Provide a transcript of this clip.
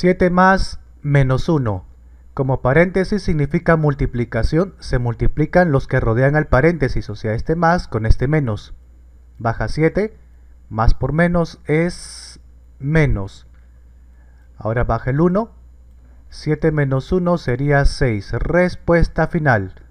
7 más menos 1. Como paréntesis significa multiplicación, se multiplican los que rodean al paréntesis, o sea, este más con este menos. Baja 7, más por menos es menos. Ahora baja el 1, 7 menos 1 sería 6. Respuesta final.